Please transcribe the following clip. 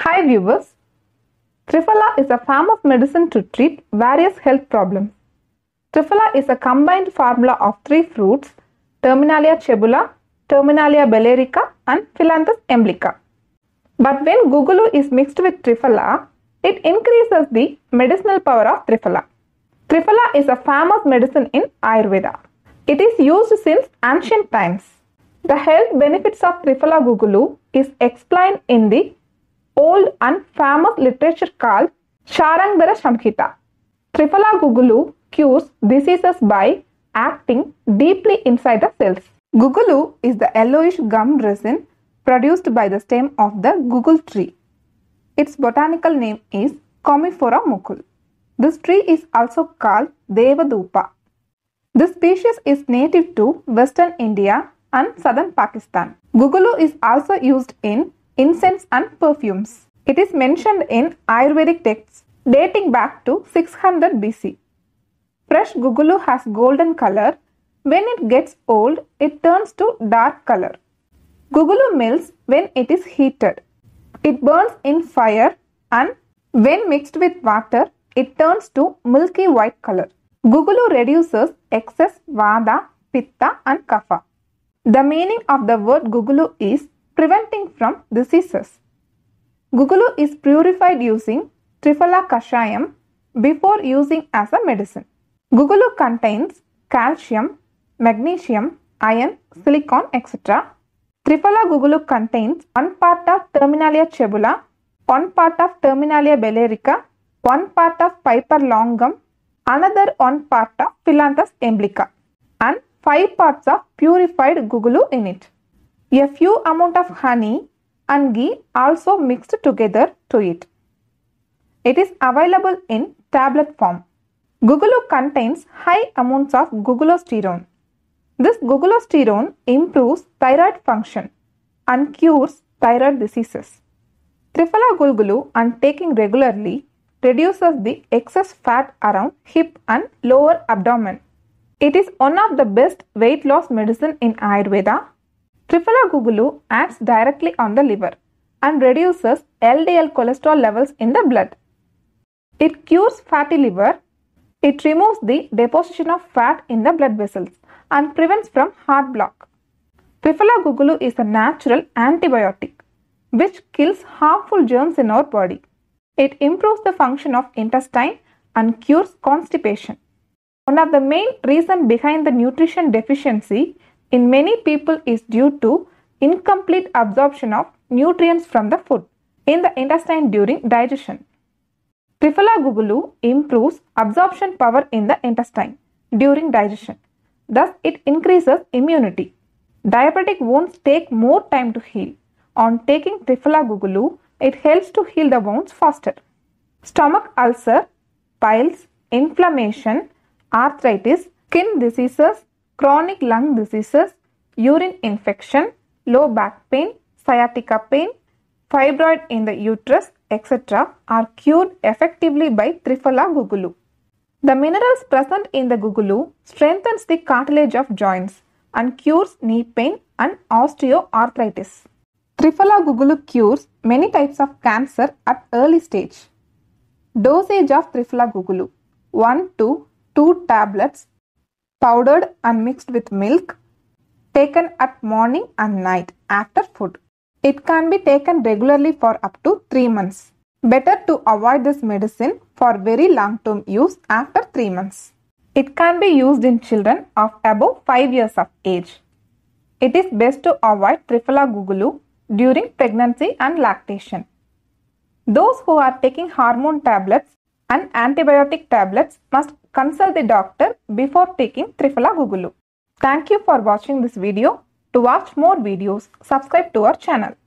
Hi viewers, Triphala is a form of medicine to treat various health problems. Triphala is a combined formula of three fruits, Terminalia cebula, Terminalia bellerica and Philanthus emblica. But when Gugulu is mixed with Triphala, it increases the medicinal power of Triphala. Triphala is a famous medicine in Ayurveda. It is used since ancient times. The health benefits of Triphala Gugulu is explained in the old and famous literature called Sharangdara Samhita. Triphala Gugulu cures diseases by acting deeply inside the cells. Gugulu is the yellowish gum resin produced by the stem of the Gugul tree. Its botanical name is Comifora mukul. This tree is also called Devadupa. This species is native to western India and southern Pakistan. Gugulu is also used in incense and perfumes. It is mentioned in Ayurvedic texts dating back to 600 BC. Fresh gugulu has golden color. When it gets old, it turns to dark color. Gugulu melts when it is heated. It burns in fire and when mixed with water, it turns to milky white color. Gugulu reduces excess vada, pitta and kapha. The meaning of the word gugulu is preventing from diseases. Gugulu is purified using trifala Kashayam before using as a medicine. Gugulu contains calcium, magnesium, iron, silicon, etc. Trifala gugulu contains one part of Terminalia chebula, one part of Terminalia bellerica, one part of Piper longum, another one part of Philanthus emblica, and five parts of purified gugulu in it a few amount of honey and ghee also mixed together to it. It is available in tablet form. Guggul contains high amounts of gugulosterone. This gugulosterone improves thyroid function and cures thyroid diseases. Trifala gulgulu and taking regularly reduces the excess fat around hip and lower abdomen. It is one of the best weight loss medicine in Ayurveda Trifalagugulu acts directly on the liver and reduces LDL cholesterol levels in the blood. It cures fatty liver, it removes the deposition of fat in the blood vessels and prevents from heart block. Trifalagugulu is a natural antibiotic which kills harmful germs in our body. It improves the function of intestine and cures constipation. One of the main reason behind the nutrition deficiency in many people is due to incomplete absorption of nutrients from the food in the intestine during digestion. Trifalagubulu improves absorption power in the intestine during digestion. Thus, it increases immunity. Diabetic wounds take more time to heal. On taking Trifalagugulu, it helps to heal the wounds faster. Stomach ulcer, piles, inflammation, arthritis, skin diseases, Chronic lung diseases, urine infection, low back pain, sciatica pain, fibroid in the uterus, etc. are cured effectively by trifala gugulu. The minerals present in the gugulu strengthens the cartilage of joints and cures knee pain and osteoarthritis. Trifala gugulu cures many types of cancer at early stage. Dosage of trifala gugulu 1 to 2 tablets powdered and mixed with milk, taken at morning and night after food. It can be taken regularly for up to 3 months. Better to avoid this medicine for very long term use after 3 months. It can be used in children of above 5 years of age. It is best to avoid Trifala during pregnancy and lactation. Those who are taking hormone tablets and antibiotic tablets must consult the doctor before taking Trifala Thank you for watching this video. To watch more videos, subscribe to our channel.